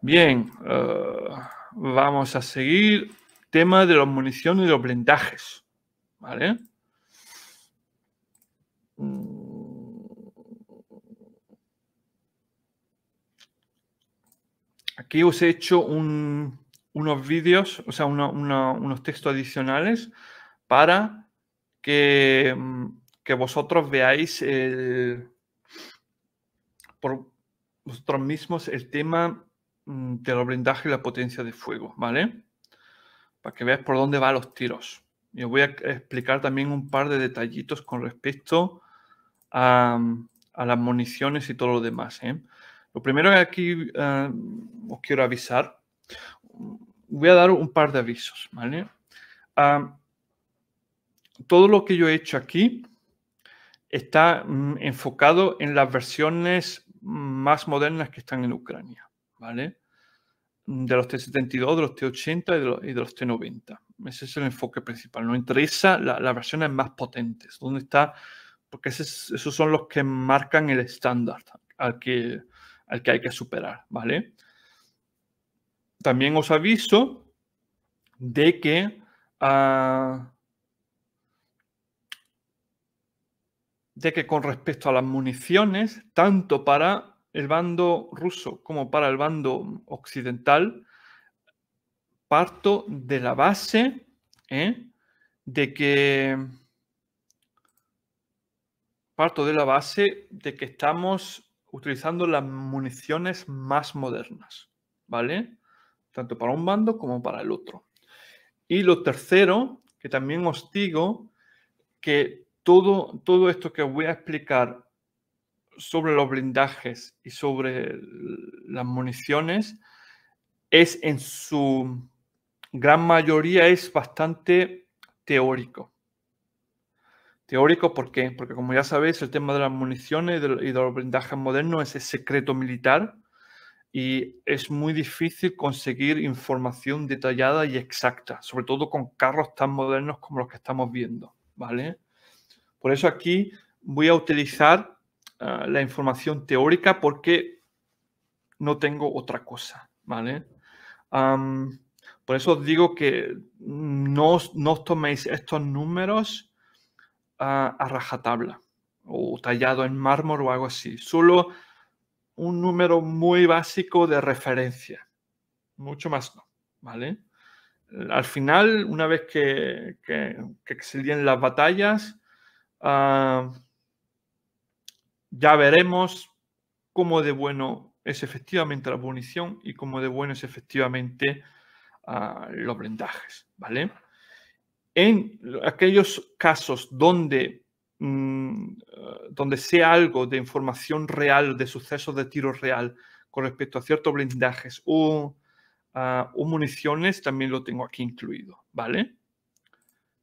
Bien, eh, vamos a seguir. Tema de las municiones y los blindajes. ¿Vale? Mm. Aquí os he hecho unos vídeos, o sea, unos textos adicionales para que, mm, que vosotros veáis por vosotros mismos el tema de mm, los blindaje y la potencia de fuego, ¿vale? Para que veas por dónde van los tiros. Y os voy a explicar también un par de detallitos con respecto a, las municiones y todo lo demás. ¿eh? Lo primero que aquí eh, os quiero avisar, voy a dar un par de avisos, ¿vale? Ah, todo lo que yo he hecho aquí está mm, enfocado en las versiones mm, más modernas que están en Ucrania, ¿vale? De los T72, de los T80 y de los, T90. Ese es el enfoque principal. no interesa las versiones más potentes, dónde está, porque esos son los que marcan el estándar al que, que hay que superar, ¿vale? También os aviso de que ah, de que con respecto a las municiones, tanto para el bando ruso como para el bando occidental, parto de la base ¿eh? de que parto de la base de que estamos utilizando las municiones más modernas, ¿vale? Tanto para un bando como para el otro. Y lo tercero, que también os digo, que todo, todo esto que os voy a explicar sobre los blindajes y sobre las municiones es en su gran mayoría es bastante teórico. Teórico, ¿por qué? Porque como ya sabéis, el tema de las municiones y de, los blindajes modernos es el secreto militar y es muy difícil conseguir información detallada y exacta, sobre todo con carros tan modernos como los que estamos viendo, ¿vale? Por eso aquí voy a utilizar Ah, la información teórica porque no tengo otra cosa, ¿vale? por eso os digo que no, no toméis estos números ah, a rajatabla o tallado en mármol o algo así. Solo un número muy básico de referencia. Mucho más no, ¿vale? Al final, una vez que, que, que las batallas, ah, ya veremos cómo de bueno es efectivamente la munición y cómo de bueno es efectivamente ah, los blindajes, ¿vale? En aquellos casos donde, mm, eh, donde sea algo de información real, de sucesos de tiro real con respecto a ciertos blindajes o, ah, o municiones, también lo tengo aquí incluido, ¿vale?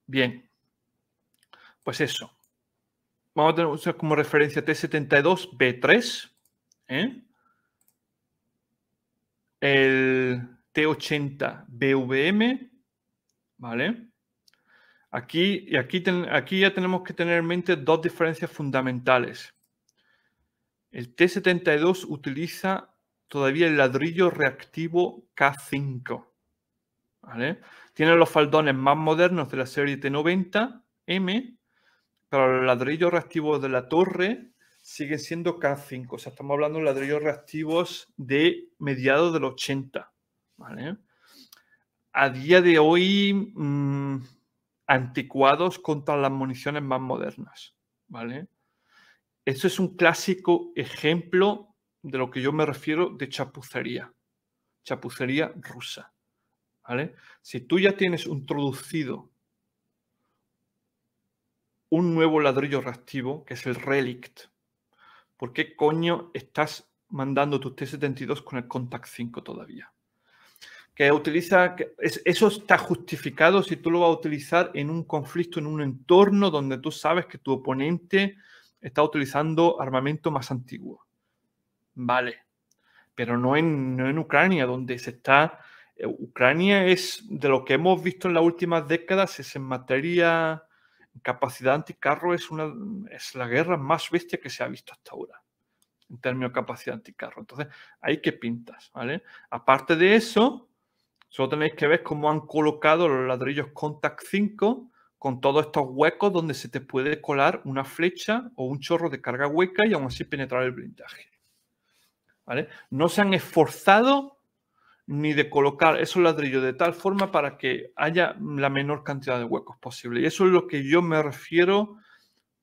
Bien, pues eso vamos a tener como referencia T72B3, 3 ¿eh? el T80BVM, ¿vale? Aquí, y aquí, aquí ya tenemos que tener en mente dos diferencias fundamentales. El T72 utiliza todavía el ladrillo reactivo K5. Tiene los faldones más modernos de la serie T90M los ladrillos reactivos de la torre siguen siendo K5. O sea, estamos hablando de ladrillos reactivos de mediados del 80. ¿vale? A día de hoy, mm, anticuados contra las municiones más modernas. ¿vale? Esto es un clásico ejemplo de lo que yo me refiero de chapucería. Chapucería rusa. ¿vale? Si tú ya tienes introducido un nuevo ladrillo reactivo, que es el relict. ¿Por qué coño estás mandando tus T72 con el Contact 5 todavía? Que utiliza, que eso está justificado si tú lo vas a utilizar en un conflicto, en un entorno donde tú sabes que tu oponente está utilizando armamento más antiguo. Vale, pero no en, no en Ucrania, donde se está... Eh, Ucrania es, de lo que hemos visto en las últimas décadas, es en materia capacidad anticarro es, una, es la guerra más bestia que se ha visto hasta ahora, en términos de capacidad anticarro. Entonces, ahí que pintas, ¿vale? Aparte de eso, solo tenéis que ver cómo han colocado los ladrillos Contact 5 con todos estos huecos donde se te puede colar una flecha o un chorro de carga hueca y aún así penetrar el blindaje. ¿Vale? No se han esforzado ni de colocar esos ladrillos de tal forma para que haya la menor cantidad de huecos posible. Y eso es lo que yo me refiero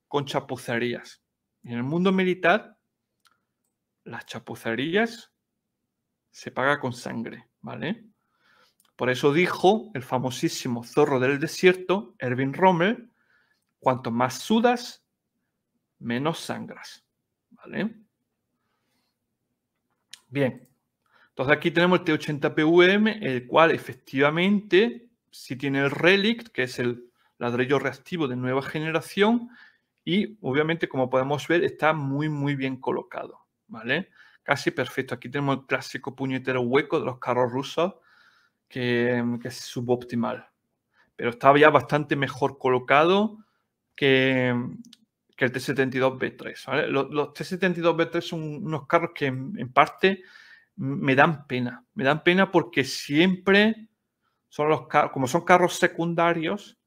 con chapucerías. En el mundo militar, las chapucerías se paga con sangre, ¿vale? Por eso dijo el famosísimo zorro del desierto, Erwin Rommel, cuanto más sudas, menos sangras, ¿vale? Bien, entonces aquí tenemos el T80PVM, el cual efectivamente sí tiene el Relic, que es el ladrillo reactivo de nueva generación, y obviamente como podemos ver está muy muy bien colocado, ¿vale? Casi perfecto. Aquí tenemos el clásico puñetero hueco de los carros rusos, que, es suboptimal. Pero está ya bastante mejor colocado que, el T72B3. ¿vale? Los, T72B3 son unos carros que en parte me dan pena. Me dan pena porque siempre son los como son carros secundarios,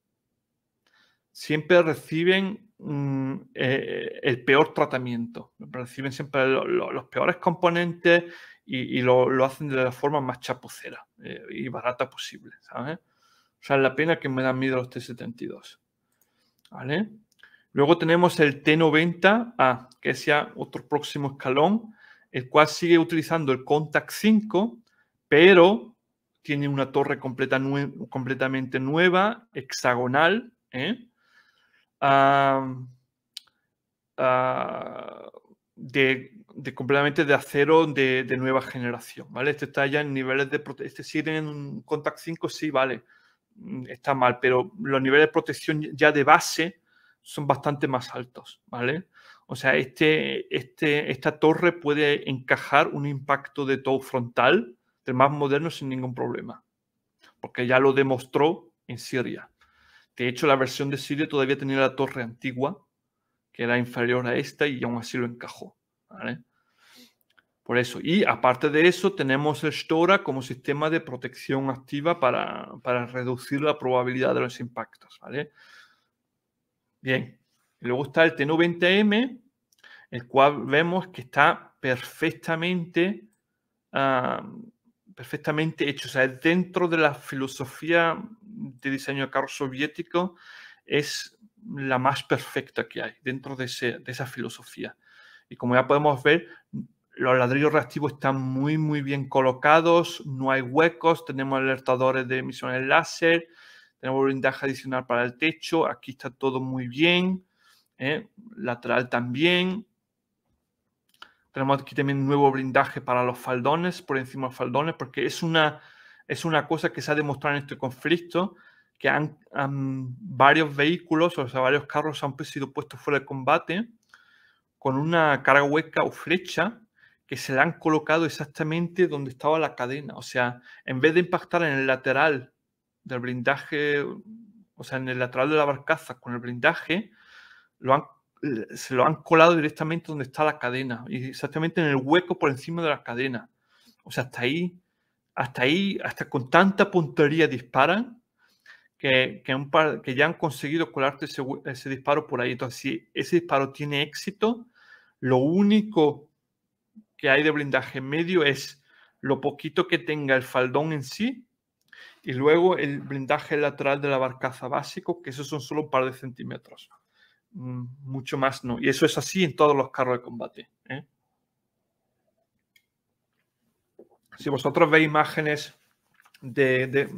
siempre reciben mm, eh, el peor tratamiento. Reciben siempre los peores componentes y, lo, hacen de la forma más chapucera eh, y barata posible, O sea, la pena que me dan miedo los T72. Luego tenemos el T90A, que sea otro próximo escalón el cual sigue utilizando el Contact 5, pero tiene una torre completamente nueva, hexagonal. ¿eh? Ah, de, completamente de acero de, nueva generación, ¿vale? Este está ya en niveles de este sí tiene un Contact 5, sí, vale, mm, está mal, pero los niveles de protección ya de base son bastante más altos, ¿vale? O sea, este, este, esta torre puede encajar un impacto de TOW frontal del más moderno sin ningún problema, porque ya lo demostró en Siria. De hecho, la versión de Siria todavía tenía la torre antigua, que era inferior a esta, y aún así lo encajó. Por eso. Y aparte de eso, tenemos el Stora como sistema de protección activa para, para reducir la probabilidad de los impactos. ¿vale? Bien, Luego está el t 20 m el cual vemos que está perfectamente, ah, perfectamente hecho. O sea, dentro de la filosofía de diseño de carro soviético es la más perfecta que hay dentro de, esa filosofía. Y como ya podemos ver, los ladrillos reactivos están muy, muy bien colocados, no hay huecos, tenemos alertadores de emisiones láser, tenemos blindaje adicional para el techo, aquí está todo muy bien. ¿eh? lateral también. Tenemos aquí también un nuevo blindaje para los faldones, por encima de los faldones, porque es una, es una cosa que se ha demostrado en este conflicto, que han, varios vehículos, o sea, varios carros han sido puestos fuera de combate con una carga hueca o flecha que se han colocado exactamente donde estaba la cadena. O sea, en vez de impactar en el lateral del blindaje, o sea, en el lateral de la barcaza con el blindaje, se lo han colado directamente donde está la cadena, exactamente en el hueco por encima de la cadena. O sea, hasta ahí, hasta ahí, hasta con tanta puntería disparan que, que, ya han conseguido colarte ese, disparo por ahí. Entonces, si ese disparo tiene éxito, lo único que hay de blindaje medio es lo poquito que tenga el faldón en sí y luego el blindaje lateral de la barcaza básico, que esos son solo un par de centímetros. Mm, mucho más no. Y eso es así en todos los carros de combate. ¿eh? Si vosotros veis imágenes de, de,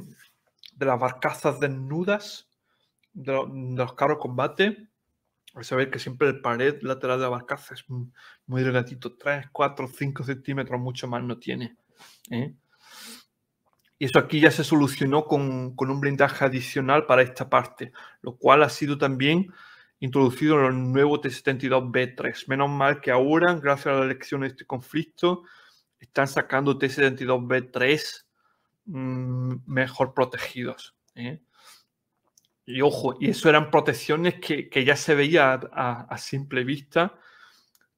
las barcazas desnudas de, los carros de combate, vais a ver que siempre el pared lateral de la barcaza es muy delgadito, 3, 4, 5 centímetros, mucho más no tiene. ¿eh? Y eso aquí ya se solucionó con, con un blindaje adicional para esta parte, lo cual ha sido también introducido en el nuevo T72B3. Menos mal que ahora, gracias a la elección de este conflicto, están sacando T72B3 mm, mejor protegidos. ¿eh? Y ojo, y eso eran protecciones que, que ya se veía a, simple vista,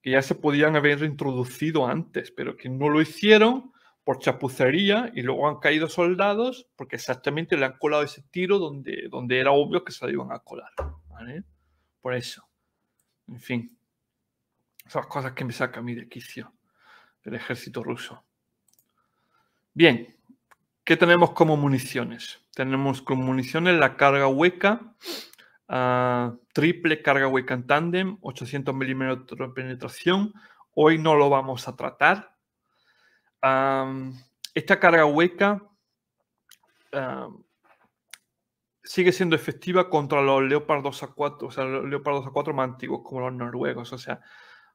que ya se podían haber introducido antes, pero que no lo hicieron por chapucería y luego han caído soldados porque exactamente le han colado ese tiro donde, donde era obvio que se lo iban a colar. ¿vale? por eso. En fin, esas cosas que me saca a mí quicio del ejército ruso. Bien, ¿qué tenemos como municiones? Tenemos como municiones la carga hueca, ah, triple carga hueca en tándem, 800 milímetros de penetración. Hoy no lo vamos a tratar. esta carga hueca sigue siendo efectiva contra los leopardos A4, o sea, los leopardos A4 más antiguos como los noruegos. O sea,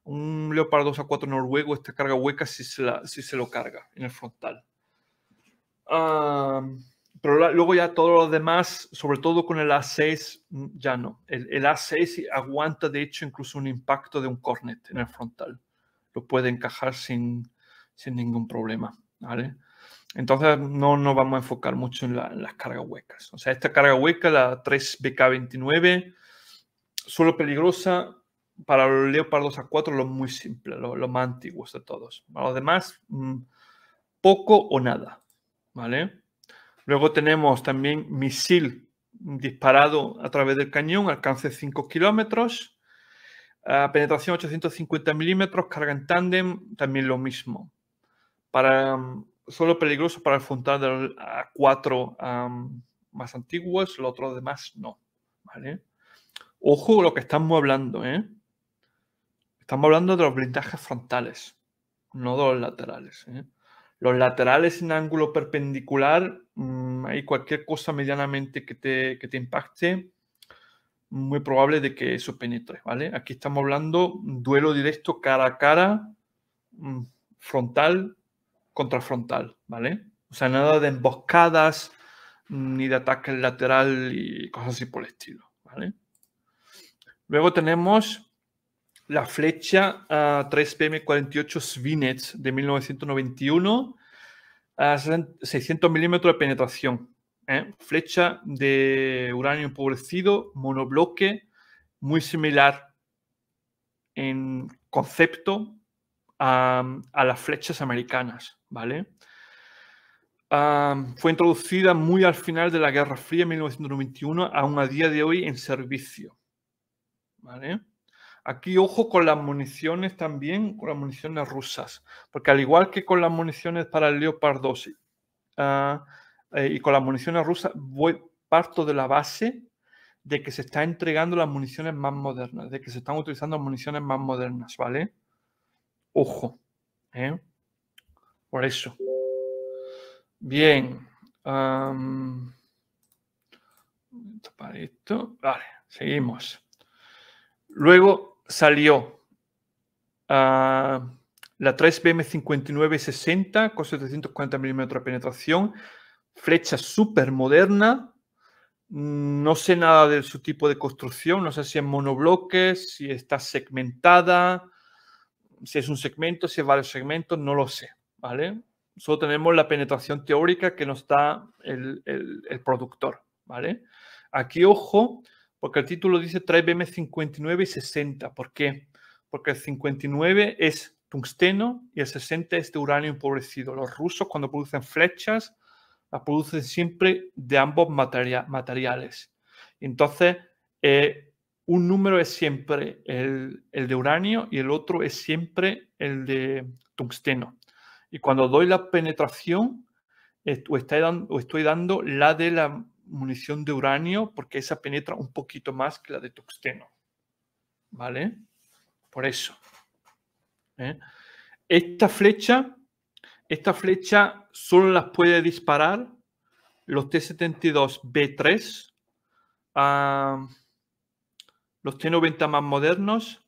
un leopardo A4 noruego esta carga hueca si se, la, si se lo carga en el frontal. pero luego ya todos los demás, sobre todo con el A6, mm, ya no. El, A6 aguanta de hecho incluso un impacto de un cornet en el frontal. Lo puede encajar sin, sin ningún problema. Entonces no nos vamos a enfocar mucho en, las cargas huecas. O sea, esta carga hueca, la 3BK29, solo peligrosa para los leopardos A4, lo muy simple, los, más antiguos de todos. Para los demás, mm, poco o nada, ¿vale? Luego tenemos también misil disparado a través del cañón, alcance 5 kilómetros, eh, penetración 850 milímetros, carga en tándem, también lo mismo. Mm, solo peligroso para el frontal de A4 más antiguos, los otros demás no. ¿vale? Ojo lo que estamos hablando, ¿eh? Estamos hablando de los blindajes frontales, no de los laterales. ¿eh? Los laterales en ángulo perpendicular, mm, hay cualquier cosa medianamente que te, que te impacte, muy probable de que eso penetre, ¿vale? Aquí estamos hablando duelo directo cara a cara, mm, frontal, contrafrontal, ¿vale? O sea, nada de emboscadas ni de ataque lateral y cosas así por el estilo, ¿vale? Luego tenemos la flecha 3PM48 ah, Svinets de 1991 a 600 milímetros de penetración. ¿eh? Flecha de uranio empobrecido, monobloque, muy similar en concepto a, las flechas americanas, ¿vale? fue introducida muy al final de la Guerra Fría en 1991, aún a día de hoy en servicio. ¿Vale? Aquí ojo con las municiones también, con las municiones rusas, porque al igual que con las municiones para el Leopard 2 ah, eh, y con las municiones rusas, parto de la base de que se están entregando las municiones más modernas, de que se están utilizando municiones más modernas, ¿vale? Ojo. ¿eh? Por eso. Bien. para esto. Vale, seguimos. Luego salió ah, la 3BM5960 con 740 milímetros de penetración, flecha súper moderna. No sé nada de su tipo de construcción, no sé si es monobloque, si está segmentada, si es un segmento, si es varios segmentos, no lo sé, ¿vale? Solo tenemos la penetración teórica que nos da el, productor, ¿vale? Aquí, ojo, porque el título dice trae BM59 y 60. ¿Por qué? Porque el 59 es tungsteno y el 60 es de uranio empobrecido. Los rusos cuando producen flechas las producen siempre de ambos materiales. Entonces, eh, un número es siempre el, de uranio y el otro es siempre el de tungsteno. Y cuando doy la penetración, estoy, dando, estoy dando la de la munición de uranio porque esa penetra un poquito más que la de tungsteno. ¿Vale? Por eso. ¿Eh? Esta flecha, esta flecha solo las puede disparar los T-72B3 los T90 más modernos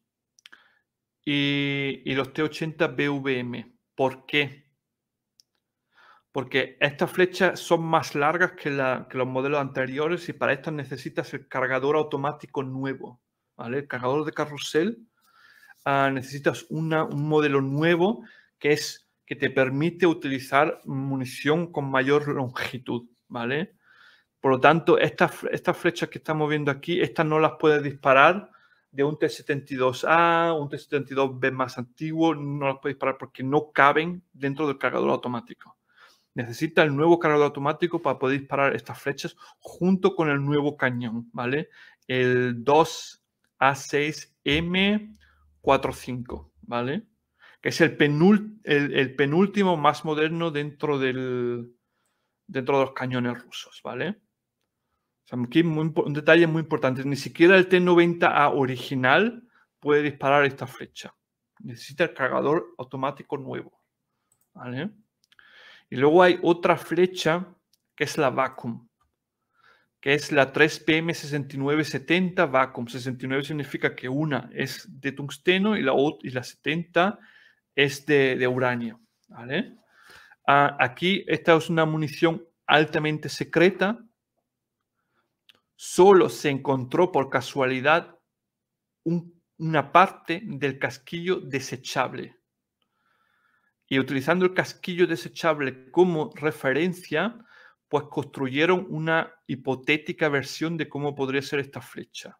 y, los T80 BVM. ¿Por qué? Porque estas flechas son más largas que, los modelos anteriores y para estas necesitas el cargador automático nuevo. ¿vale? El cargador de carrusel ah, necesitas un modelo nuevo que es que te permite utilizar munición con mayor longitud, ¿vale? Por lo tanto, estas, estas flechas que estamos viendo aquí, estas no las puedes disparar de un T72A, un T72B más antiguo, no las puedes disparar porque no caben dentro del cargador automático. Necesita el nuevo cargador automático para poder disparar estas flechas junto con el nuevo cañón, ¿vale? El 2A6M45, ¿vale? Que es el, penúltimo, penúltimo más moderno dentro del, dentro de los cañones rusos, ¿vale? aquí un detalle muy importante. Ni siquiera el T90A original puede disparar esta flecha. Necesita el cargador automático nuevo. Y luego hay otra flecha que es la Vacuum, que es la 3PM6970 Vacuum. 69 significa que una es de tungsteno y la, y la 70 es de, uranio. Ah, aquí esta es una munición altamente secreta solo se encontró por casualidad una parte del casquillo desechable. Y utilizando el casquillo desechable como referencia, pues construyeron una hipotética versión de cómo podría ser esta flecha.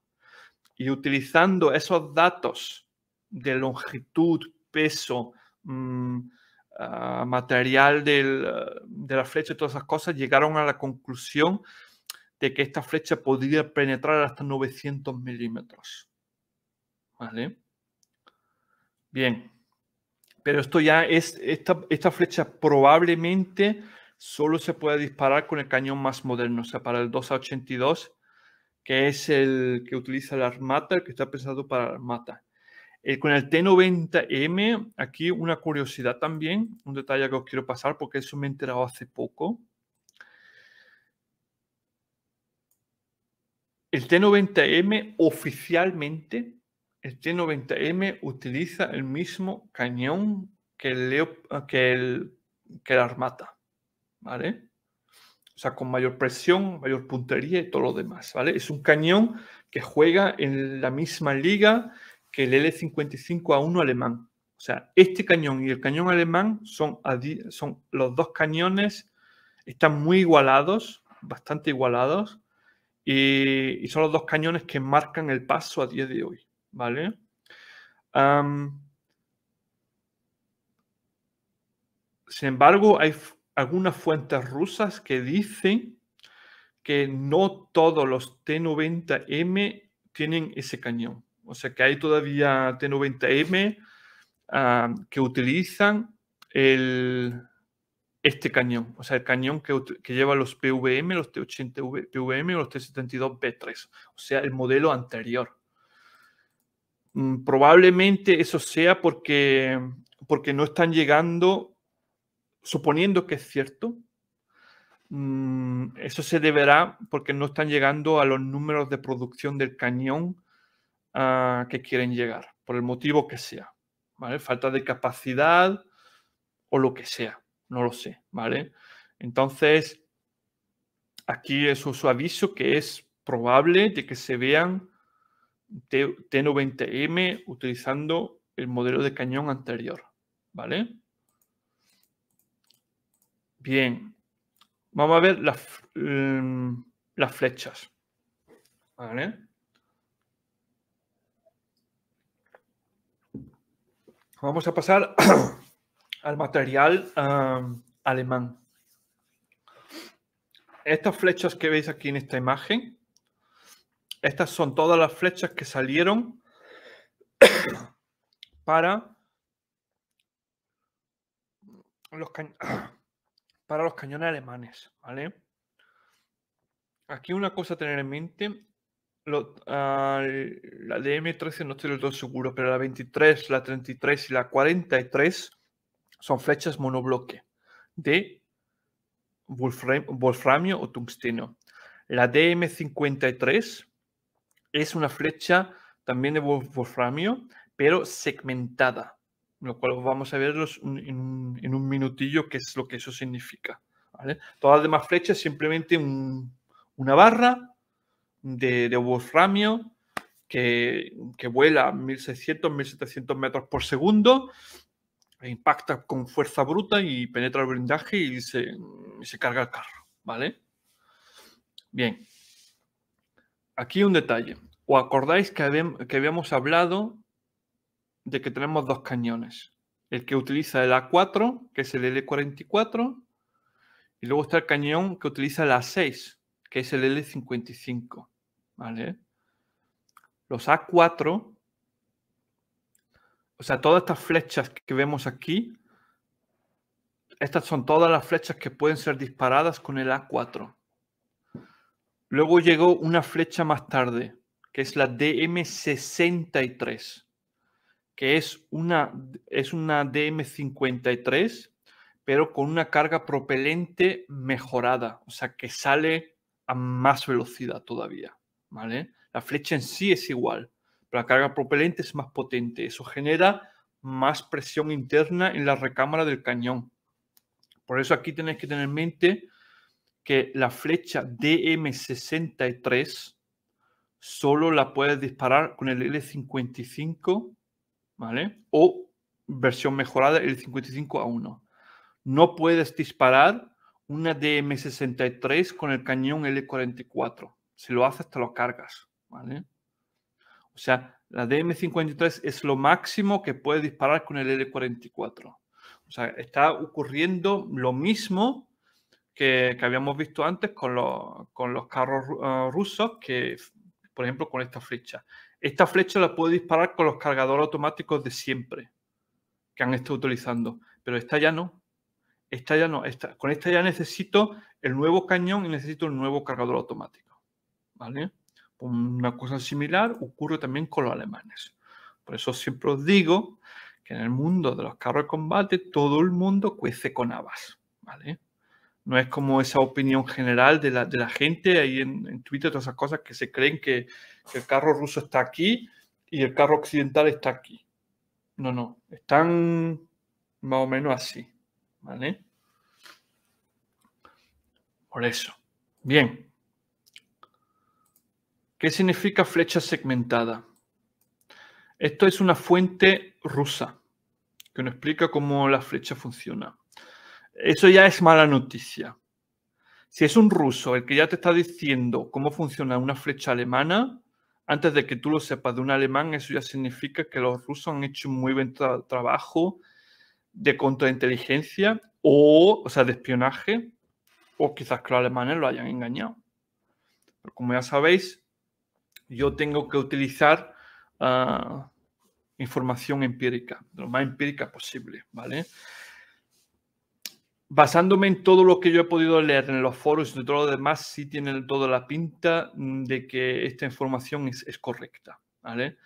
Y utilizando esos datos de longitud, peso, mm, ah, material de la flecha y todas esas cosas, llegaron a la conclusión de que esta flecha podría penetrar hasta 900 milímetros. ¿Vale? Bien. Pero esto ya es, esta, esta flecha probablemente solo se puede disparar con el cañón más moderno, o sea, para el 2A82, que es el que utiliza el Armata, el que está pensado para la Armata. Eh, con el T90M, aquí una curiosidad también, un detalle que os quiero pasar porque eso me he enterado hace poco. El T90M oficialmente, el T90M utiliza el mismo cañón ah, que el, que el, Armata, ¿vale? O sea, con mayor presión, mayor puntería y todo lo demás, ¿vale? Es un cañón que juega en la misma liga que el L55A1 alemán. O sea, este cañón y el cañón alemán son, son los dos cañones, están muy igualados, bastante igualados, y, son los dos cañones que marcan el paso a día de hoy, ¿vale? sin embargo, hay algunas fuentes rusas que dicen que no todos los T90M tienen ese cañón. O sea que hay todavía T90M que utilizan el, este cañón, o sea, el cañón que, lleva los PVM, los T80 v PVM o los T72B3, o sea, el modelo anterior. Mm, probablemente eso sea porque, porque no están llegando, suponiendo que es cierto, mm, eso se deberá porque no están llegando a los números de producción del cañón ah, que quieren llegar, por el motivo que sea, Falta de capacidad o lo que sea. No lo sé, ¿vale? Entonces, aquí es un aviso que es probable de que se vean T90M utilizando el modelo de cañón anterior, ¿vale? Bien, vamos a ver las, em, las flechas, ¿vale? Vamos a pasar al material alemán. Estas flechas que veis aquí en esta imagen, estas son todas las flechas que salieron para los, para los cañones alemanes, ¿vale? Aquí una cosa a tener en mente, ah, la dm 13 no estoy del todo seguro, pero la 23, la 33 y la 43 son flechas monobloque de wolframio o tungsteno. La DM53 es una flecha también de wolframio, pero segmentada, lo cual vamos a ver en, un minutillo qué es lo que eso significa. Todas las demás flechas simplemente una barra de, wolframio que, que vuela a 1600, 1700 metros por segundo impacta con fuerza bruta y penetra el blindaje y se, mm, se carga el carro, ¿vale? Bien, aquí un detalle. ¿O acordáis que, habíamos hablado de que tenemos dos cañones? El que utiliza el A4, que es el L44, y luego está el cañón que utiliza el A6, que es el L55, ¿vale? Los A4 o sea, todas estas flechas que vemos aquí, estas son todas las flechas que pueden ser disparadas con el A4. Luego llegó una flecha más tarde, que es la DM63, que es una, es una DM53, pero con una carga propelente mejorada, o sea, que sale a más velocidad todavía, ¿vale? La flecha en sí es igual, la carga propelente es más potente. Eso genera más presión interna en la recámara del cañón. Por eso aquí tenéis que tener en mente que la flecha DM63 solo la puedes disparar con el L55, ¿vale? O versión mejorada, el 55A1. No puedes disparar una DM63 con el cañón L44. Si lo haces, te lo cargas, ¿vale? O sea, la DM53 es lo máximo que puede disparar con el L44. O sea, está ocurriendo lo mismo que, habíamos visto antes con los, con los carros ah, rusos, que, por ejemplo, con esta flecha. Esta flecha la puede disparar con los cargadores automáticos de siempre que han estado utilizando, pero esta ya no. Esta ya no. con esta ya necesito el nuevo cañón y necesito un nuevo cargador automático. ¿Vale? Una cosa similar ocurre también con los alemanes. Por eso siempre os digo que en el mundo de los carros de combate todo el mundo cuece con habas, ¿vale? No es como esa opinión general de la, gente ahí en, Twitter, todas esas cosas que se creen que, el carro ruso está aquí y el carro occidental está aquí. No, no, están más o menos así, ¿vale? Por eso. Bien. ¿Qué significa flecha segmentada? Esto es una fuente rusa que nos explica cómo la flecha funciona. Eso ya es mala noticia. Si es un ruso el que ya te está diciendo cómo funciona una flecha alemana, antes de que tú lo sepas de un alemán, eso ya significa que los rusos han hecho un muy buen trabajo de contrainteligencia o, o sea, de espionaje, o quizás que los alemanes lo hayan engañado. Pero como ya sabéis, yo tengo que utilizar ah, información empírica, lo más empírica posible, ¿vale? Basándome en todo lo que yo he podido leer en los foros y todo lo demás, sí tiene toda la pinta mm, de que esta información es, correcta, ¿vale?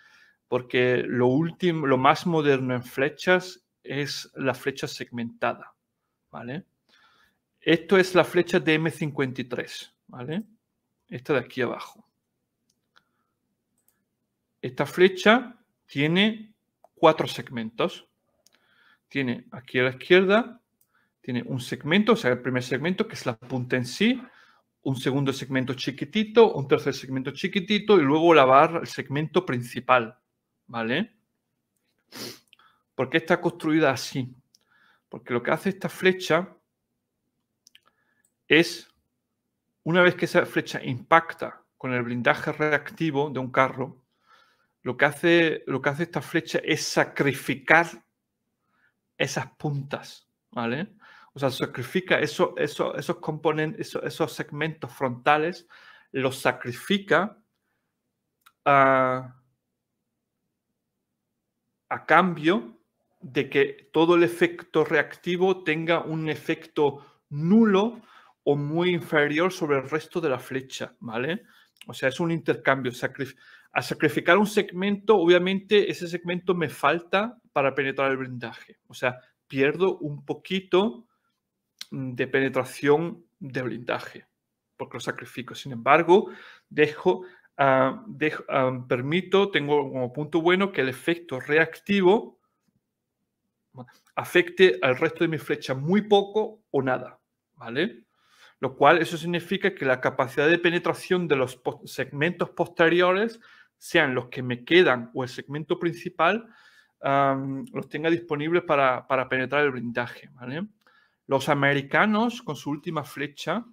Porque lo último, lo más moderno en flechas es la flecha segmentada, ¿vale? Esto es la flecha de M53, ¿vale? Esta de aquí abajo. Esta flecha tiene cuatro segmentos. Tiene aquí a la izquierda, tiene un segmento, o sea, el primer segmento que es la punta en sí, un segundo segmento chiquitito, un tercer segmento chiquitito y luego la barra, el segmento principal, ¿vale? ¿Por qué está construida así? Porque lo que hace esta flecha es, una vez que esa flecha impacta con el blindaje reactivo de un carro, lo que hace, lo que hace esta flecha es sacrificar esas puntas, ¿vale? O sea, sacrifica eso, esos componentes, esos, segmentos frontales, los sacrifica a, ah, a cambio de que todo el efecto reactivo tenga un efecto nulo o muy inferior sobre el resto de la flecha, ¿vale? O sea, es un intercambio a sacrificar un segmento, obviamente ese segmento me falta para penetrar el blindaje. O sea, pierdo un poquito mm, de penetración de blindaje, porque lo sacrifico. Sin embargo, dejo, ah, ah, permito, tengo como punto bueno que el efecto reactivo afecte al resto de mi flecha muy poco o nada, ¿vale? Lo cual eso significa que la capacidad de penetración de los segmentos posteriores sean los que me quedan o el segmento principal, los tenga disponibles para, penetrar el blindaje. Los americanos, con su última flecha,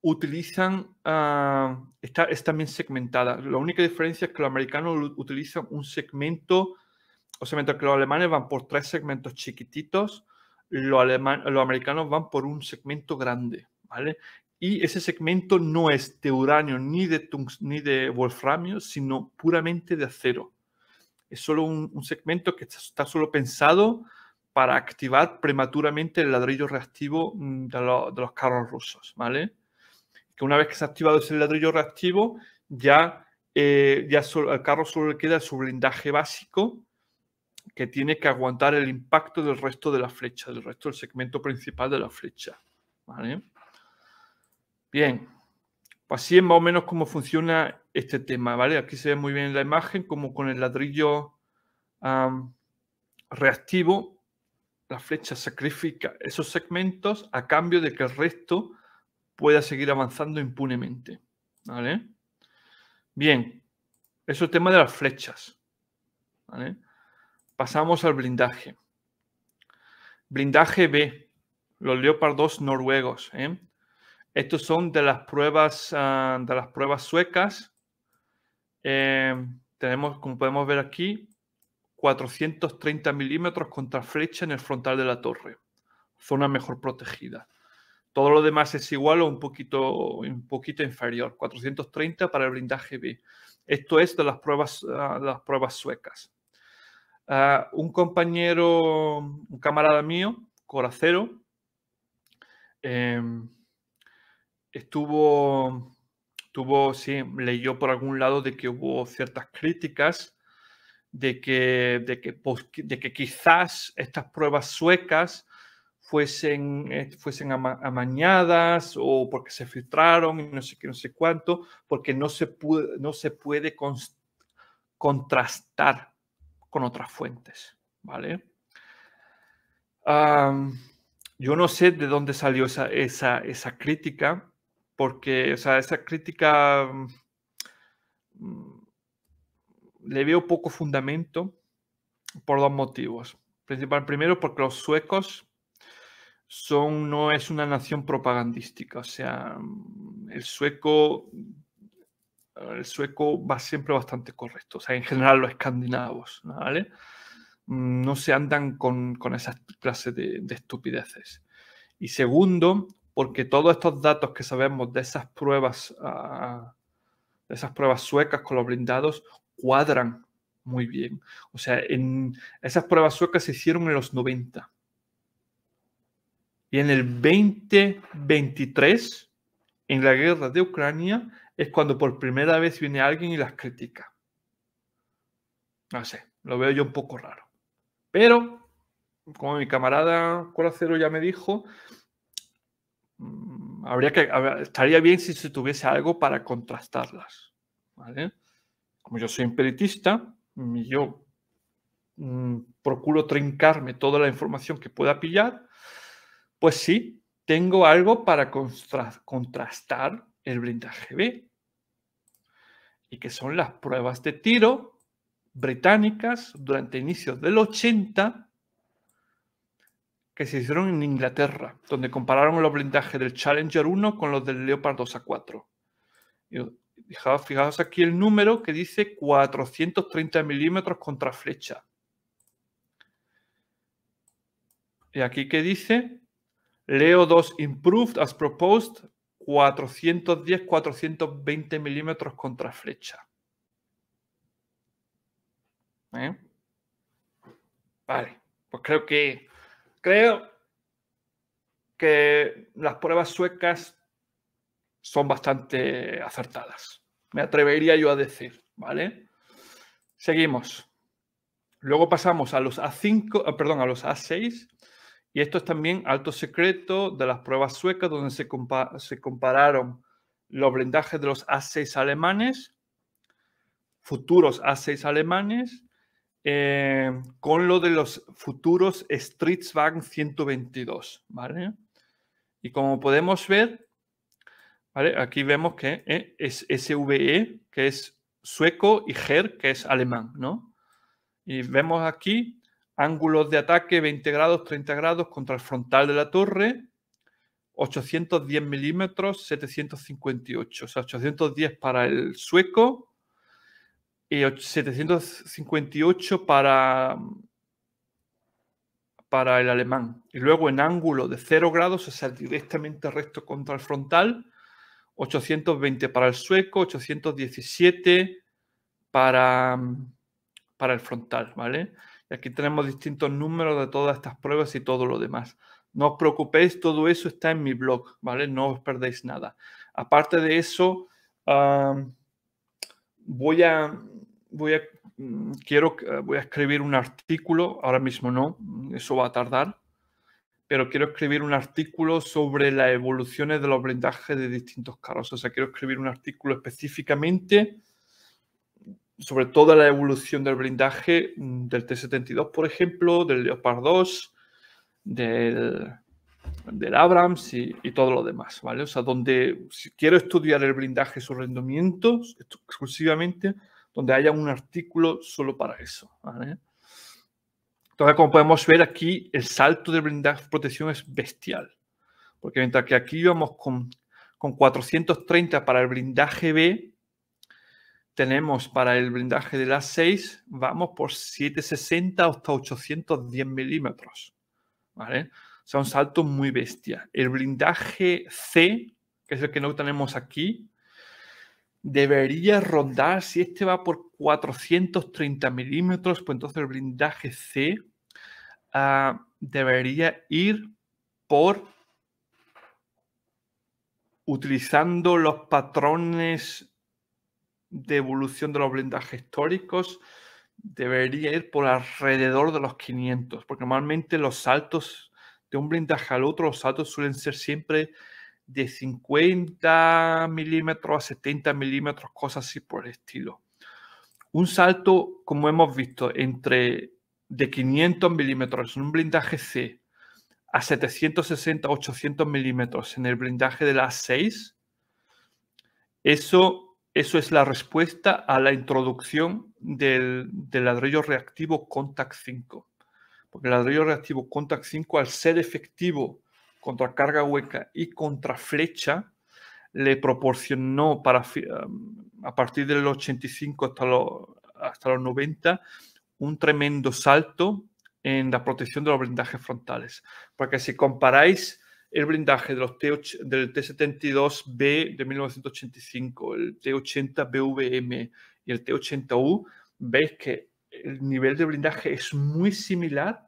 utilizan, ah, está, es también segmentada. La única diferencia es que los americanos utilizan un segmento, o sea, mientras que los alemanes van por tres segmentos chiquititos, los, aleman, los americanos van por un segmento grande, y ese segmento no es de uranio ni de, ni de wolframio, sino puramente de acero. Es solo un, segmento que está solo pensado para activar prematuramente el ladrillo reactivo mm, de, los carros rusos, ¿vale? Que una vez que se ha activado ese ladrillo reactivo, ya, eh, ya al carro solo le queda su blindaje básico que tiene que aguantar el impacto del resto de la flecha, del resto del segmento principal de la flecha, ¿vale? Bien, así es más o menos cómo funciona este tema, ¿vale? Aquí se ve muy bien la imagen, como con el ladrillo reactivo, la flecha sacrifica esos segmentos a cambio de que el resto pueda seguir avanzando impunemente, ¿vale? Bien, eso es el tema de las flechas, ¿vale? Pasamos al blindaje. Blindaje B, los leopardos noruegos, ¿eh? Estos son de las pruebas, ah, de las pruebas suecas. Em, tenemos, como podemos ver aquí, 430 milímetros contra flecha en el frontal de la torre, zona mejor protegida. Todo lo demás es igual o un poquito, un poquito inferior, 430 para el blindaje B. Esto es de las pruebas, ah, las pruebas suecas. Ah, un compañero, un camarada mío, Coracero, em, estuvo, tuvo, sí, leyó por algún lado de que hubo ciertas críticas, de que, de que, de que quizás estas pruebas suecas fuesen, eh, fuesen amañadas o porque se filtraron y no sé qué, no sé cuánto, porque no se, puede, no se puede contrastar con otras fuentes, ¿vale? yo no sé de dónde salió esa, esa crítica, porque, o sea, esa crítica mm, mm, le veo poco fundamento por dos motivos. Principal, primero, porque los suecos son, no es una nación propagandística, o sea, mm, el sueco, el sueco va siempre bastante correcto, o sea, en general los escandinavos, ¿vale? No se andan con, con esas clases de estupideces. Y segundo, porque todos estos datos que sabemos de esas pruebas, ah, de esas pruebas suecas con los blindados, cuadran muy bien. O sea, en esas pruebas suecas se hicieron en los 90. Y en el 2023, en la guerra de Ucrania, es cuando por primera vez viene alguien y las critica. No sé, lo veo yo un poco raro. Pero, como mi camarada Coracero ya me dijo, Mm, habría que, estaría bien si se tuviese algo para contrastarlas. Como yo soy y mm, yo mm, procuro trincarme toda la información que pueda pillar, pues sí, tengo algo para contrastar el blindaje B, y que son las pruebas de tiro británicas durante inicios del 80 se hicieron en Inglaterra, donde compararon los blindajes del Challenger 1 con los del Leopard 2 a 4. Fijaos, fijaos aquí el número que dice 430 milímetros contra flecha. Y aquí que dice Leo 2 Improved as proposed 410-420 milímetros contra flecha. ¿Eh? Vale, pues creo que Creo que las pruebas suecas son bastante acertadas. Me atrevería yo a decir, ¿vale? Seguimos. Luego pasamos a los A5, ah, perdón, a los A6. Y esto es también alto secreto de las pruebas suecas, donde se, compararon los blindajes de los A6 alemanes, futuros A6 alemanes, eh, con lo de los futuros Streetswagen 122, ¿vale? Y como podemos ver, Aquí vemos que eh, es SVE, que es sueco, y GER, que es alemán, ¿no? Y vemos aquí ángulos de ataque 20 grados, 30 grados contra el frontal de la torre, 810 milímetros, 758, o sea, 810 para el sueco, y 758 para, para el alemán. Y luego en ángulo de 0 grados, o sea, directamente recto contra el frontal, 820 para el sueco, 817 para, para el frontal, ¿vale? Y aquí tenemos distintos números de todas estas pruebas y todo lo demás. No os preocupéis, todo eso está en mi blog, ¿vale? No os perdéis nada. Aparte de eso, ah, voy a, voy a, mm, quiero, eh, voy a escribir un artículo, ahora mismo no, eso va a tardar, pero quiero escribir un artículo sobre las evoluciones de los blindajes de distintos carros. O sea, quiero escribir un artículo específicamente sobre toda la evolución del blindaje mm, del T-72, por ejemplo, del Leopard 2, del, del Abrams y, todo lo demás, ¿vale? O sea, donde si quiero estudiar el blindaje y sus rendimientos exclusivamente, donde haya un artículo solo para eso, ¿vale? Entonces, como podemos ver aquí, el salto de blindaje protección es bestial, porque mientras que aquí vamos con, con 430 para el blindaje B, tenemos para el blindaje de las 6, vamos por 760 hasta 810 milímetros, ¿vale? O sea, un salto muy bestia. El blindaje C, que es el que no tenemos aquí, debería rondar, si este va por 430 milímetros, pues entonces el blindaje C ah, debería ir por utilizando los patrones de evolución de los blindajes históricos, debería ir por alrededor de los 500, porque normalmente los saltos de un blindaje al otro, los saltos suelen ser siempre de 50 milímetros a 70 milímetros, cosas así por el estilo. Un salto, como hemos visto, entre de 500 milímetros en un blindaje C a 760-800 milímetros en el blindaje de la A6, eso, eso es la respuesta a la introducción del ladrillo reactivo Contact 5 porque el ladrillo reactivo contact 5 al ser efectivo contra carga hueca y contra flecha, le proporcionó para, um, a partir del 85 hasta los, hasta los 90 un tremendo salto en la protección de los blindajes frontales. Porque si comparáis el blindaje de del T-72B de 1985, el T-80 BVM y el T-80U, veis que el nivel de blindaje es muy similar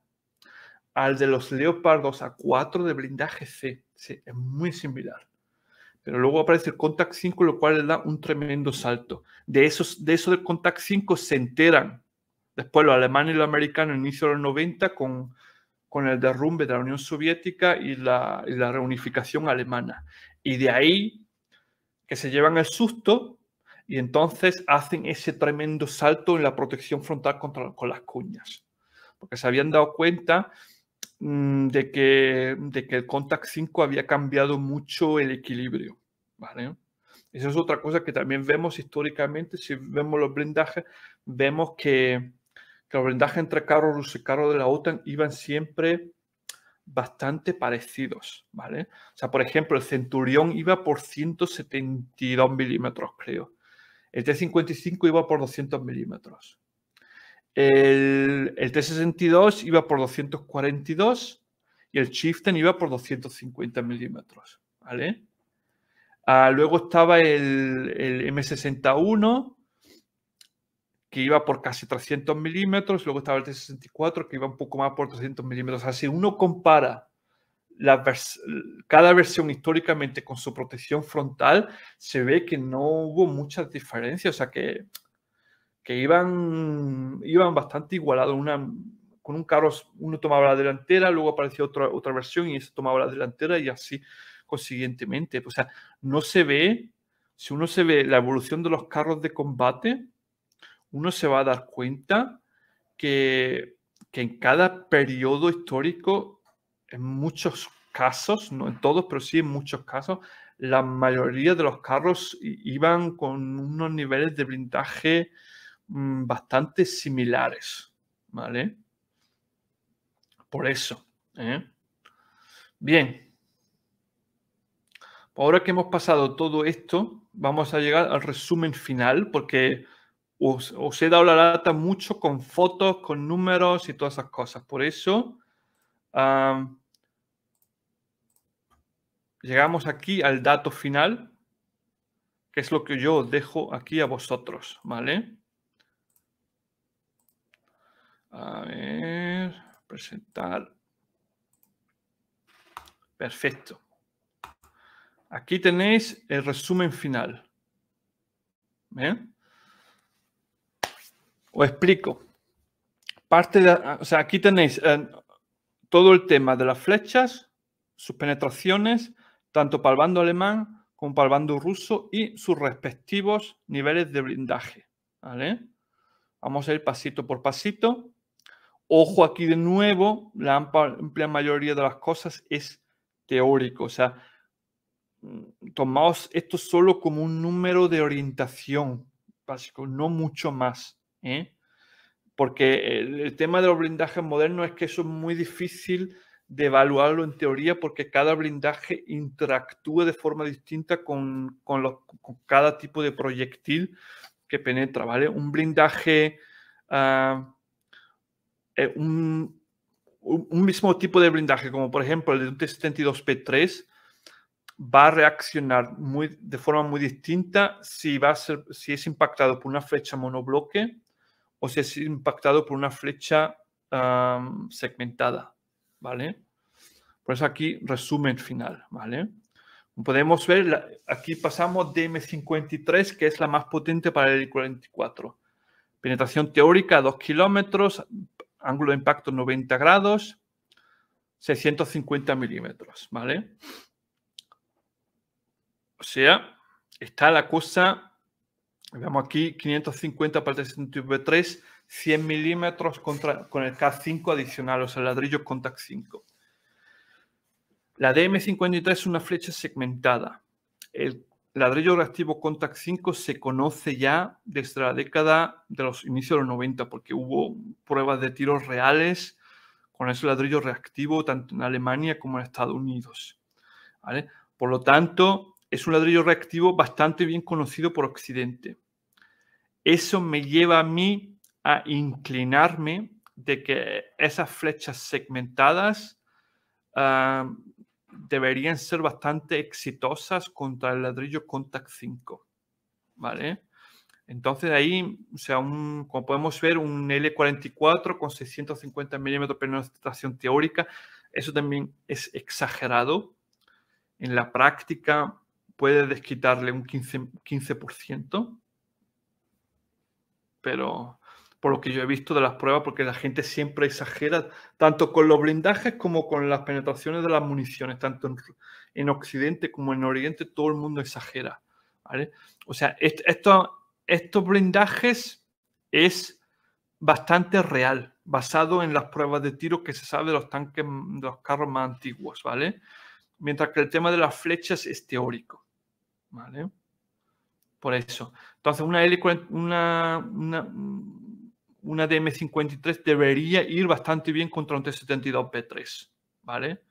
al de los Leopardos A4 de blindaje C. es muy similar. Pero luego aparece el Contact 5, lo cual le da un tremendo salto. De, esos, de eso del Contact 5 se enteran después los alemanes y los americanos, inicio de los 90, con, con el derrumbe de la Unión Soviética y la, y la reunificación alemana. Y de ahí que se llevan el susto y entonces hacen ese tremendo salto en la protección frontal contra, con las cuñas, porque se habían dado cuenta mm, de, que, de que el Contact 5 había cambiado mucho el equilibrio. ¿vale? Esa es otra cosa que también vemos históricamente, si vemos los blindajes, vemos que, los blindajes entre carros rusos y carros de la OTAN iban siempre bastante parecidos, ¿vale? O sea, por ejemplo, el Centurión iba por 172 milímetros, creo. El T55 iba por 200 milímetros. El, T62 iba por 242 y el Chieftain iba por 250 milímetros. ¿vale? Ah, luego estaba el, M61 que iba por casi 300 milímetros. Luego estaba el T64 que iba un poco más por 300 milímetros. Así si uno compara cada versión históricamente con su protección frontal se ve que no hubo muchas diferencias, o sea que, que iban, iban bastante igualados. con un carro uno tomaba la delantera, luego apareció otra, versión y ese tomaba la delantera y así consiguientemente. O sea, no se ve, si uno se ve la evolución de los carros de combate, uno se va a dar cuenta que, que en cada periodo histórico en muchos casos, no en todos, pero sí en muchos casos, la mayoría de los carros iban con unos niveles de blindaje mm, bastante similares, ¿vale? Por eso. ¿eh? Bien. Ahora que hemos pasado todo esto, vamos a llegar al resumen final porque os, he dado la lata mucho con fotos, con números y todas esas cosas. Por eso, llegamos aquí al dato final, que es lo que yo dejo aquí a vosotros, ¿vale? A ver, presentar. Perfecto. Aquí tenéis el resumen final. ¿Eh? Os explico. Parte de, o sea, aquí tenéis eh, todo el tema de las flechas, sus penetraciones, tanto para el bando alemán como para el bando ruso y sus respectivos niveles de blindaje. ¿vale? Vamos a ir pasito por pasito. Ojo aquí de nuevo, la amplia mayoría de las cosas es teórico, o sea, mm, tomaos esto solo como un número de orientación básico, no mucho más. ¿eh? Porque el, el, tema de los blindajes modernos es que eso es muy difícil de evaluarlo en teoría porque cada blindaje interactúa de forma distinta con, cada tipo de proyectil que penetra, ¿vale? Un blindaje, ah, eh, un, mismo tipo de blindaje, como por ejemplo el de un T-72P3, va a reaccionar muy, de forma muy distinta si, va a ser, si es impactado por una flecha monobloque o si es impactado por una flecha ah, segmentada, ¿vale? Por eso aquí resumen final, ¿vale? podemos ver, aquí pasamos de M53, que es la más potente para el 44. Penetración teórica 2 kilómetros, ángulo de impacto 90 grados, 650 milímetros, ¿vale? O sea, está la cosa, veamos aquí, 550 para el 3 100 milímetros contra, con el K5 adicional, o sea, ladrillo Contact 5. La DM53 es una flecha segmentada. El ladrillo reactivo Contact 5 se conoce ya desde la década de los inicios de los 90, porque hubo pruebas de tiros reales con ese ladrillo reactivo tanto en Alemania como en Estados Unidos. Por lo tanto, es un ladrillo reactivo bastante bien conocido por Occidente. Eso me lleva a mí a inclinarme de que esas flechas segmentadas deberían ser bastante exitosas contra el ladrillo Contact 5. ¿Vale? Entonces ahí, o sea, como podemos ver, un L44 con 650 milímetros de penetración teórica, eso también es exagerado. En la práctica puede desquitarle un 15%, 15% pero por lo que yo he visto de las pruebas, porque la gente siempre exagera, tanto con los blindajes como con las penetraciones de las municiones, tanto en, Occidente como en Oriente, todo el mundo exagera. ¿vale? O sea, estos blindajes es bastante real, basado en las pruebas de tiro que se sabe de los tanques, de los carros más antiguos, ¿vale? Mientras que el tema de las flechas es teórico, ¿vale? Por eso. Entonces, una L, una una DM53 debería ir bastante bien contra un T72B3, ¿vale?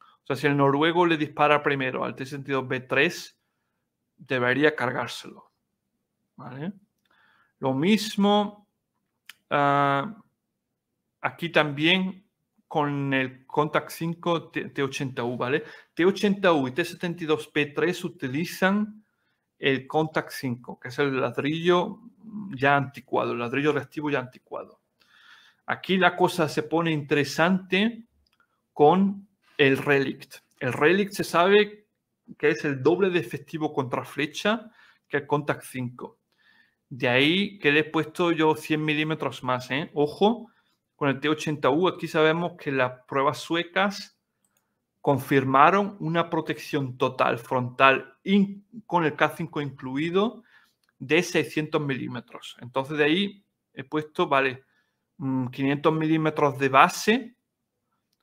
O sea, si el noruego le dispara primero al T72B3, debería cargárselo, ¿vale? Lo mismo ah, aquí también con el Contact 5 T80U, ¿vale? T80U y T72P3 utilizan el Contact 5, que es el ladrillo ya anticuado, el ladrillo reactivo ya anticuado. Aquí la cosa se pone interesante con el Relict. El Relict se sabe que es el doble de efectivo contra flecha que el Contact 5. De ahí que le he puesto yo 100 milímetros más. ¿eh? Ojo, con el T80U aquí sabemos que las pruebas suecas confirmaron una protección total frontal con el K5 incluido de 600 milímetros. Entonces de ahí he puesto, vale, 500 mm, milímetros de base,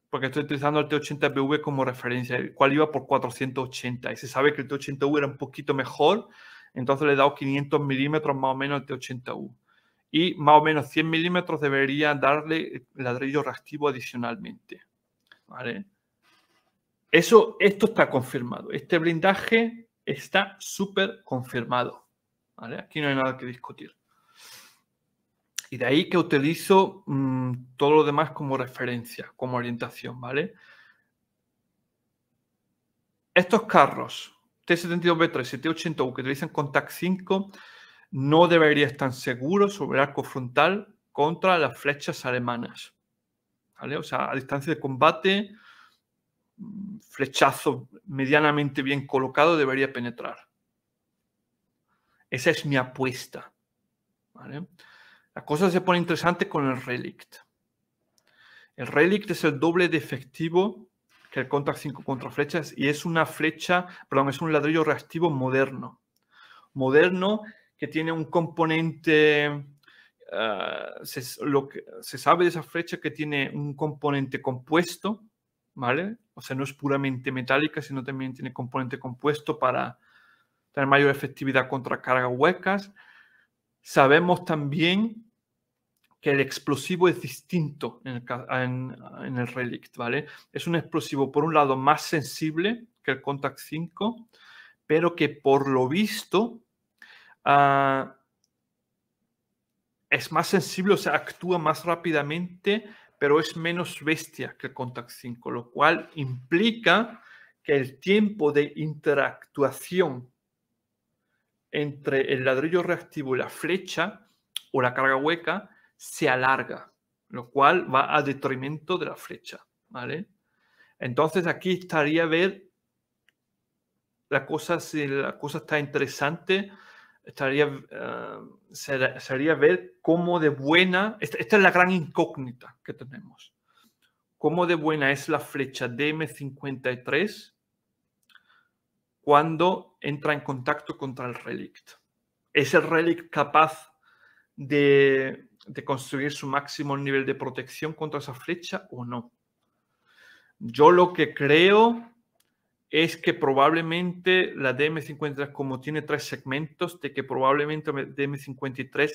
porque estoy utilizando el T80BV como referencia, el cual iba por 480 y se sabe que el T80U era un poquito mejor, entonces le he dado 500 milímetros más o menos al T80U y más o menos 100 milímetros debería darle ladrillo reactivo adicionalmente. ¿vale? Eso, esto está confirmado. Este blindaje está súper confirmado. Aquí no hay nada que discutir. Y de ahí que utilizo mm, todo lo demás como referencia, como orientación, ¿vale? Estos carros T72B3 y t 80 que utilizan Contact 5 no deberían estar seguros sobre el arco frontal contra las flechas alemanas. O sea, a distancia de combate flechazo medianamente bien colocado debería penetrar. Esa es mi apuesta. La cosa se pone interesante con el Relict. El Relict es el doble de efectivo que el Contact 5 contra flechas y es una flecha, perdón, es un ladrillo reactivo moderno. Moderno que tiene un componente eh, lo se sabe de esa flecha que tiene un componente compuesto o sea, no es puramente metálica, sino también tiene componente compuesto para tener mayor efectividad contra cargas huecas. Sabemos también que el explosivo es distinto en el, en, Relict, ¿vale? Es un explosivo, por un lado, más sensible que el Contact 5, pero que por lo visto ah, es más sensible, o sea, actúa más rápidamente pero es menos bestia que el Contact 5, lo cual implica que el tiempo de interactuación entre el ladrillo reactivo y la flecha o la carga hueca se alarga, lo cual va a detrimento de la flecha, ¿vale? Entonces aquí estaría a ver la cosa, si la cosa está interesante estaría, eh, sería ver cómo de buena, esta, es la gran incógnita que tenemos, cómo de buena es la flecha DM53 cuando entra en contacto contra el relict. ¿Es el relict capaz de, de construir su máximo nivel de protección contra esa flecha o no? Yo lo que creo es que probablemente la DM53, como tiene tres segmentos, de que probablemente DM53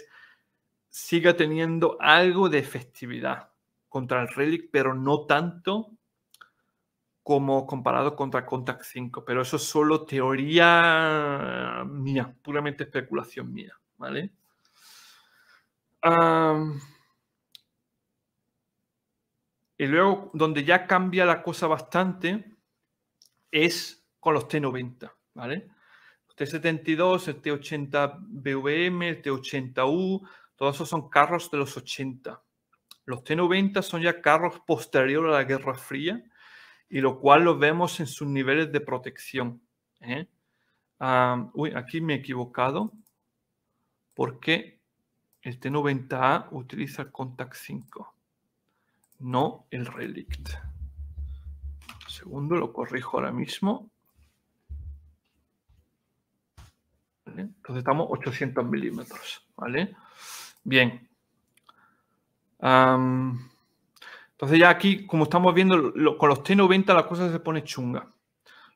siga teniendo algo de efectividad contra el Relic, pero no tanto como comparado contra Contact 5. Pero eso es solo teoría mía, puramente especulación mía, ¿vale? y luego, donde ya cambia la cosa bastante, es con los T90, ¿vale? T72, el T80 BVM, el T80U, todos esos son carros de los 80. Los T90 son ya carros posteriores a la Guerra Fría y lo cual lo vemos en sus niveles de protección. ¿eh? Ah, uy, aquí me he equivocado porque el T90A utiliza el Contact 5, no el Relict segundo, lo corrijo ahora mismo. Entonces estamos 800 milímetros, ¿vale? Bien. entonces ya aquí, como estamos viendo, con los T90 la cosa se pone chunga.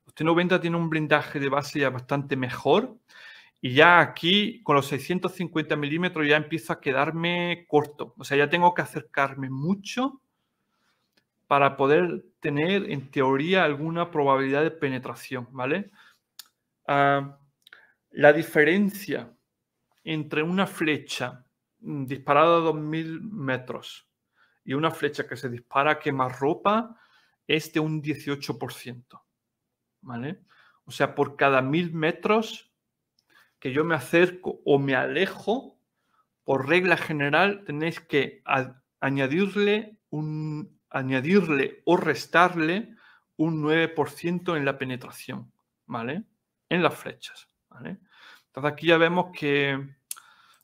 Los T90 tienen un blindaje de base ya bastante mejor. Y ya aquí, con los 650 milímetros, ya empiezo a quedarme corto. O sea, ya tengo que acercarme mucho para poder tener en teoría alguna probabilidad de penetración, ¿vale? Ah, la diferencia entre una flecha mm, disparada a 2.000 metros y una flecha que se dispara a ropa es de un 18%, ¿vale? O sea, por cada 1.000 metros que yo me acerco o me alejo, por regla general tenéis que añadirle un añadirle o restarle un 9% en la penetración, ¿vale? En las flechas, ¿vale? Entonces aquí ya vemos que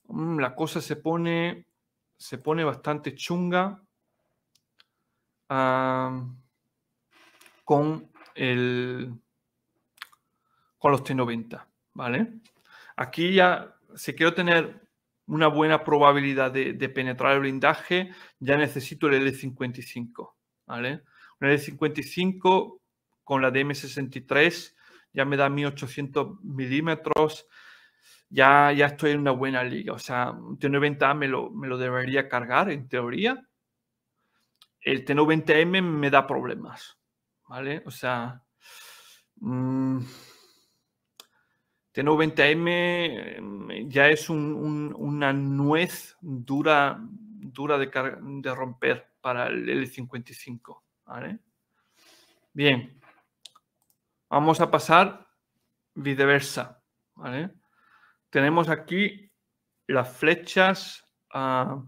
mm, la cosa se pone, se pone bastante chunga con, el, con los T90, ¿vale? Aquí ya, si quiero tener una buena probabilidad de, penetrar el blindaje, ya necesito el L55, ¿vale? Un L55 con la DM63 ya me da 1800 milímetros, ya, ya estoy en una buena liga. O sea, un T90A me lo, me lo debería cargar, en teoría. El T90M me da problemas, ¿vale? O sea... Mm, T90M eh, ya es una nuez dura, dura de, romper para el L55. Bien, vamos a pasar viceversa. Tenemos aquí las flechas, ah,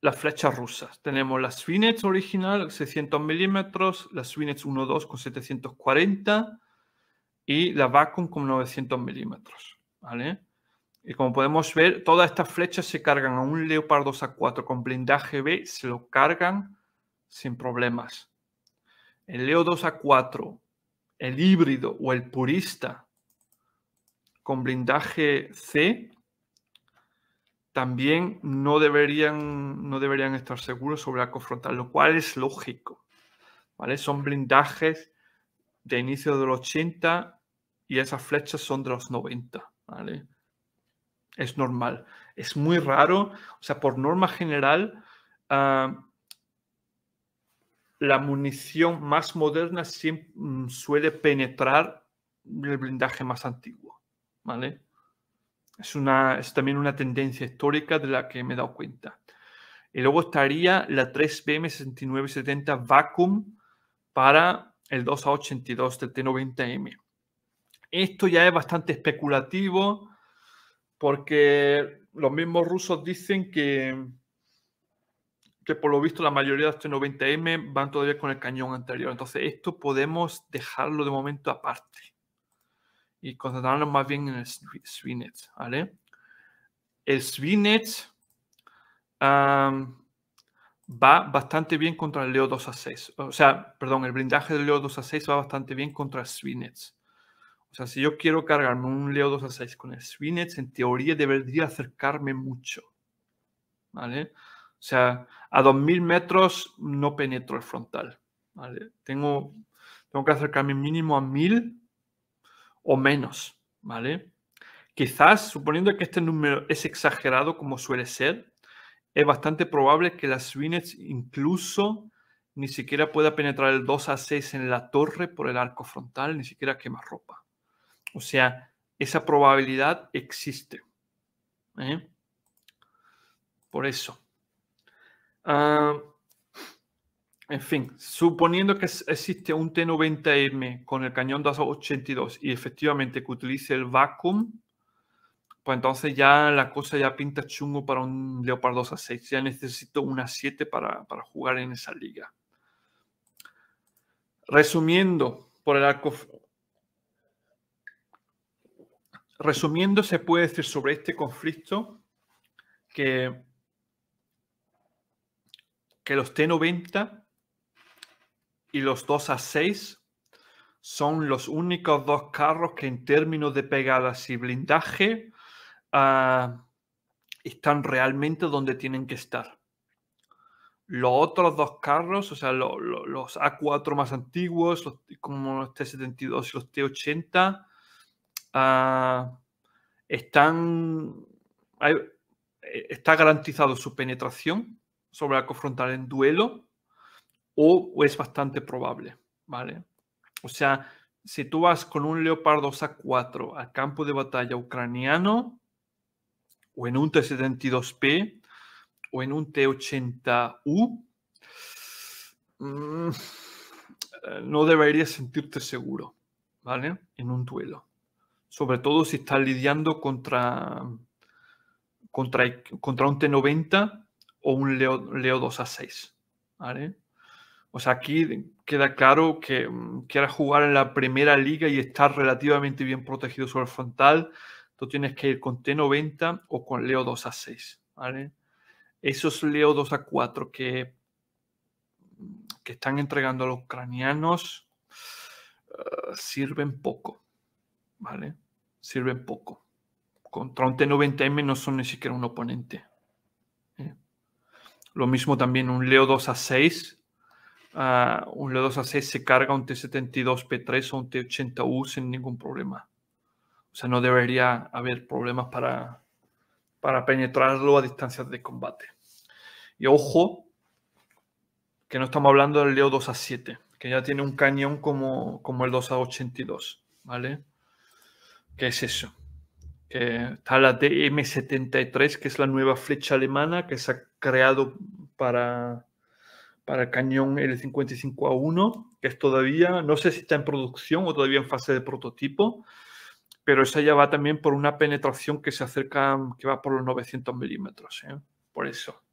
las flechas rusas. Tenemos la Swinex original, 600 milímetros, la Swinet 1.2 con 740 y la vacuum con 900 milímetros. ¿vale? Y como podemos ver, todas estas flechas se cargan a un Leopard 2 a 4 con blindaje B, se lo cargan sin problemas. El Leo 2 a 4, el híbrido o el purista con blindaje C, también no deberían, no deberían estar seguros sobre la confrontar, lo cual es lógico. ¿vale? Son blindajes de inicio del 80 y esas flechas son de los 90, ¿vale? Es normal. Es muy raro, o sea, por norma general, ah, la munición más moderna mm, suele penetrar el blindaje más antiguo, ¿vale? Es, una, es también una tendencia histórica de la que me he dado cuenta. Y luego estaría la 3BM6970 Vacuum para el 2A82 del T90M. Esto ya es bastante especulativo porque los mismos rusos dicen que, que por lo visto la mayoría de estos 90M van todavía con el cañón anterior. Entonces esto podemos dejarlo de momento aparte y concentrarnos más bien en el Svinets, ¿vale? El Svinets va bastante bien contra el Leo 2 a 6. O sea, perdón, el blindaje del Leo 2 a 6 va bastante bien contra el Svinets. O sea, si yo quiero cargarme un Leo 2 a 6 con el Swinets, en teoría debería acercarme mucho. ¿Vale? O sea, a 2000 metros no penetro el frontal. Tengo, tengo que acercarme mínimo a 1000 o menos. ¿Vale? Quizás, suponiendo que este número es exagerado como suele ser, es bastante probable que la Swinets incluso ni siquiera pueda penetrar el 2 a 6 en la torre por el arco frontal, ni siquiera quema ropa. O sea, esa probabilidad existe. ¿eh? Por eso. Ah, en fin, suponiendo que existe un T90M con el cañón 282 y efectivamente que utilice el vacuum, pues entonces ya la cosa ya pinta chungo para un a 6. Ya necesito una 7 para, para, jugar en esa liga. Resumiendo, por el arco resumiendo, se puede decir sobre este conflicto que, que los T90 y los 2 a 6 son los únicos dos carros que en términos de pegadas y blindaje ah, están realmente donde tienen que estar. Los otros dos carros, o sea, los A4 más antiguos, como los T72 y los T80, Ah, están, eh, está garantizado su penetración sobre la confrontar en duelo o, es bastante probable, ¿vale? O sea, si tú vas con un Leopardo A4 al campo de batalla ucraniano o en un T-72P o en un T-80U, mm, eh, no deberías sentirte seguro, ¿vale? En un duelo sobre todo si estás lidiando contra, contra, contra un T90 o un Leo, 2A6. ¿vale? O sea, aquí queda claro que mm, quieras jugar en la primera liga y estar relativamente bien protegido sobre el frontal, tú tienes que ir con T90 o con Leo 2A6. 6 Esos Leo 2A4 que, que están entregando a los ucranianos eh, sirven poco. ¿vale? sirve poco. Contra un T90M no son ni siquiera un oponente. ¿eh? Lo mismo también un Leo 2A6. Ah, un Leo 2A6 se carga un T72P3 o un T80U sin ningún problema. O sea, no debería haber problemas para, para penetrarlo a distancias de combate. Y ojo, que no estamos hablando del Leo 2A7, que ya tiene un cañón como, como el 2A82, ¿vale? ¿Qué es eso? está la DM73, que es la nueva flecha alemana que se ha creado para, para el cañón L55A1, que es todavía, no sé si está en producción o todavía en fase de prototipo, pero esa ya va también por una penetración que se acerca, que va por los 900 milímetros, ¿eh? por eso.